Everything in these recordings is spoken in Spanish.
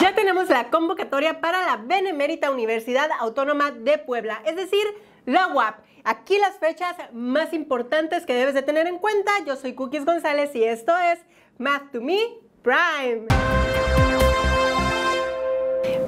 Ya tenemos la convocatoria para la Benemérita Universidad Autónoma de Puebla, es decir, la UAP. Aquí las fechas más importantes que debes de tener en cuenta. Yo soy Cookies González y esto es Math to Me Prime.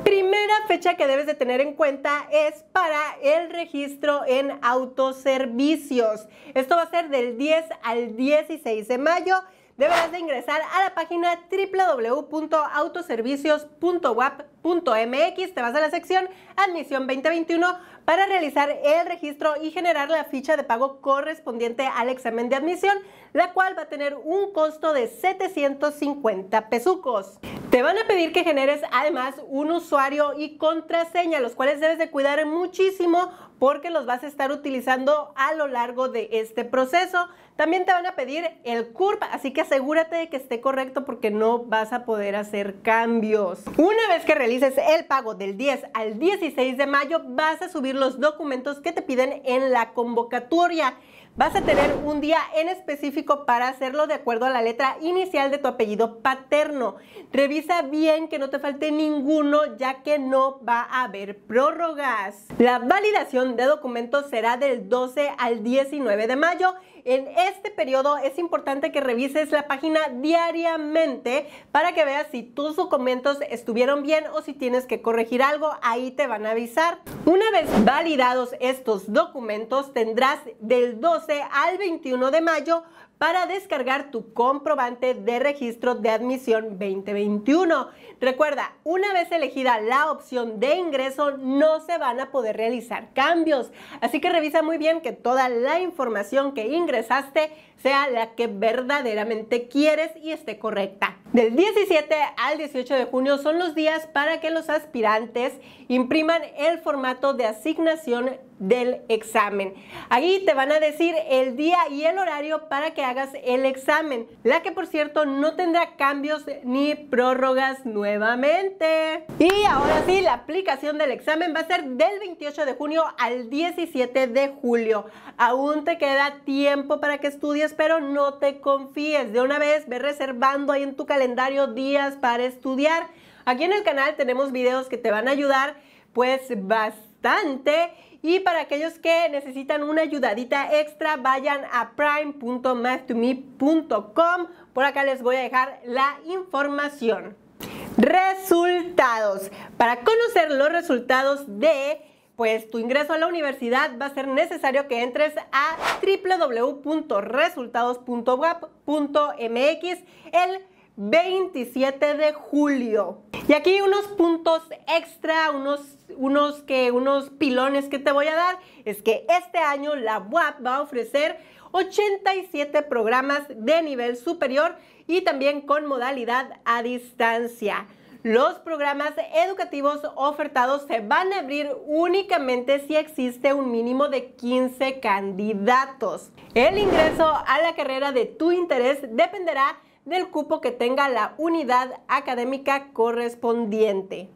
Primera fecha que debes de tener en cuenta es para el registro en autoservicios. Esto va a ser del 10 al 16 de mayo deberás de ingresar a la página www.autoservicios.wap.mx, te vas a la sección Admisión 2021 para realizar el registro y generar la ficha de pago correspondiente al examen de admisión, la cual va a tener un costo de 750 pesucos. Te van a pedir que generes además un usuario y contraseña, los cuales debes de cuidar muchísimo porque los vas a estar utilizando a lo largo de este proceso. También te van a pedir el CURP, así que asegúrate de que esté correcto porque no vas a poder hacer cambios. Una vez que realices el pago del 10 al 16 de mayo, vas a subir los documentos que te piden en la convocatoria. Vas a tener un día en específico para hacerlo de acuerdo a la letra inicial de tu apellido paterno. Revisa bien que no te falte ninguno ya que no va a haber prórrogas. La validación de documentos será del 12 al 19 de mayo en este periodo es importante que revises la página diariamente para que veas si tus documentos estuvieron bien o si tienes que corregir algo, ahí te van a avisar. Una vez validados estos documentos, tendrás del 12 al 21 de mayo para descargar tu comprobante de registro de admisión 2021. Recuerda, una vez elegida la opción de ingreso, no se van a poder realizar cambios. Así que revisa muy bien que toda la información que ingresaste sea la que verdaderamente quieres y esté correcta. Del 17 al 18 de junio son los días para que los aspirantes impriman el formato de asignación del examen. Ahí te van a decir el día y el horario para que hagas el examen, la que por cierto no tendrá cambios ni prórrogas nuevamente. Y ahora sí, la aplicación del examen va a ser del 28 de junio al 17 de julio. Aún te queda tiempo para que estudies, pero no te confíes. De una vez, ve reservando ahí en tu calendario calendario días para estudiar. Aquí en el canal tenemos videos que te van a ayudar pues bastante y para aquellos que necesitan una ayudadita extra, vayan a prime.math2me.com Por acá les voy a dejar la información. Resultados. Para conocer los resultados de pues tu ingreso a la universidad va a ser necesario que entres a www.resultados.web.mx el 27 de julio. Y aquí unos puntos extra, unos, unos, que, unos pilones que te voy a dar, es que este año la UAP va a ofrecer 87 programas de nivel superior y también con modalidad a distancia. Los programas educativos ofertados se van a abrir únicamente si existe un mínimo de 15 candidatos. El ingreso a la carrera de tu interés dependerá del cupo que tenga la unidad académica correspondiente.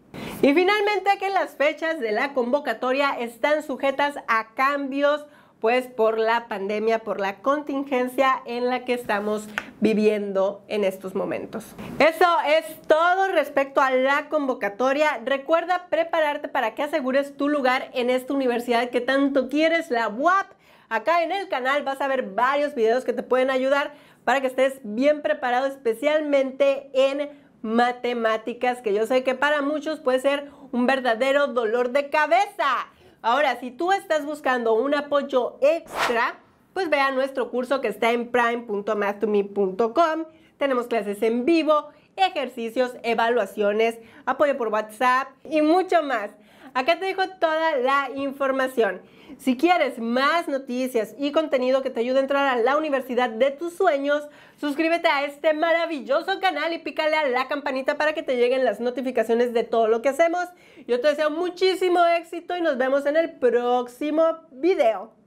Y finalmente que las fechas de la convocatoria están sujetas a cambios pues por la pandemia, por la contingencia en la que estamos viviendo en estos momentos. Eso es todo respecto a la convocatoria. Recuerda prepararte para que asegures tu lugar en esta universidad que tanto quieres, la UAP Acá en el canal vas a ver varios videos que te pueden ayudar para que estés bien preparado, especialmente en matemáticas, que yo sé que para muchos puede ser un verdadero dolor de cabeza. Ahora, si tú estás buscando un apoyo extra, pues vea nuestro curso que está en prime.math2me.com. Tenemos clases en vivo, ejercicios, evaluaciones, apoyo por WhatsApp y mucho más acá te dejo toda la información. Si quieres más noticias y contenido que te ayude a entrar a la universidad de tus sueños, suscríbete a este maravilloso canal y pícale a la campanita para que te lleguen las notificaciones de todo lo que hacemos. Yo te deseo muchísimo éxito y nos vemos en el próximo video.